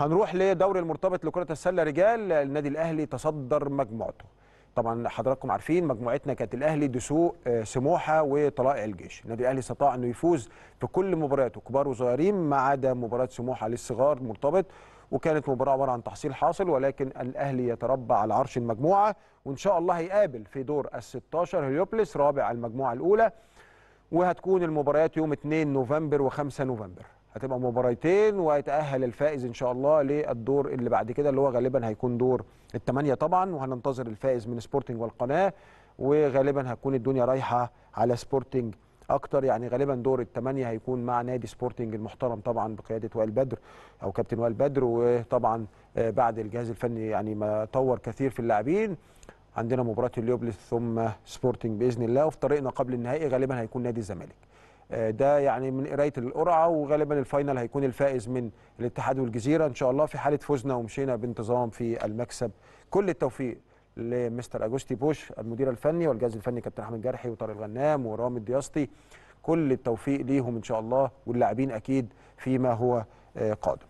هنروح لدوري المرتبط لكرة السلة رجال النادي الأهلي تصدر مجموعته طبعا حضراتكم عارفين مجموعتنا كانت الاهلي دسوق آه، سموحه وطلائع الجيش النادي الاهلي استطاع انه يفوز في كل مبارياته كبار وصغيرين ما عدا مباراه سموحه للصغار مرتبط وكانت مباراه عباره عن تحصيل حاصل ولكن الاهلي يتربع على عرش المجموعه وان شاء الله هيقابل في دور ال 16 هليوبلس رابع المجموعه الاولى وهتكون المباريات يوم 2 نوفمبر و5 نوفمبر هتبقى مباراتين وهيتاهل الفائز ان شاء الله للدور اللي بعد كده اللي هو غالبا هيكون دور الثمانيه طبعا وهننتظر الفائز من سبورتنج والقناه وغالبا هتكون الدنيا رايحه على سبورتنج اكتر يعني غالبا دور الثمانيه هيكون مع نادي سبورتنج المحترم طبعا بقياده وائل بدر او كابتن وائل بدر وطبعا آه، بعد الجهاز الفني يعني ما طور كثير في اللاعبين عندنا مباراه اليوبلس ثم سبورتنج باذن الله وفي طريقنا قبل النهائي غالبا هيكون نادي الزمالك آه، ده يعني من قرايه القرعه وغالبا الفاينل هيكون الفائز من الاتحاد والجزيره ان شاء الله في حاله فوزنا ومشينا بانتظام في المكسب كل التوفيق لمستر اجوستي بوش المدير الفني والجهاز الفني كابتن احمد جرحي وطارق الغنام ورامي الدياسطي كل التوفيق ليهم ان شاء الله واللاعبين اكيد فيما هو آه، قادم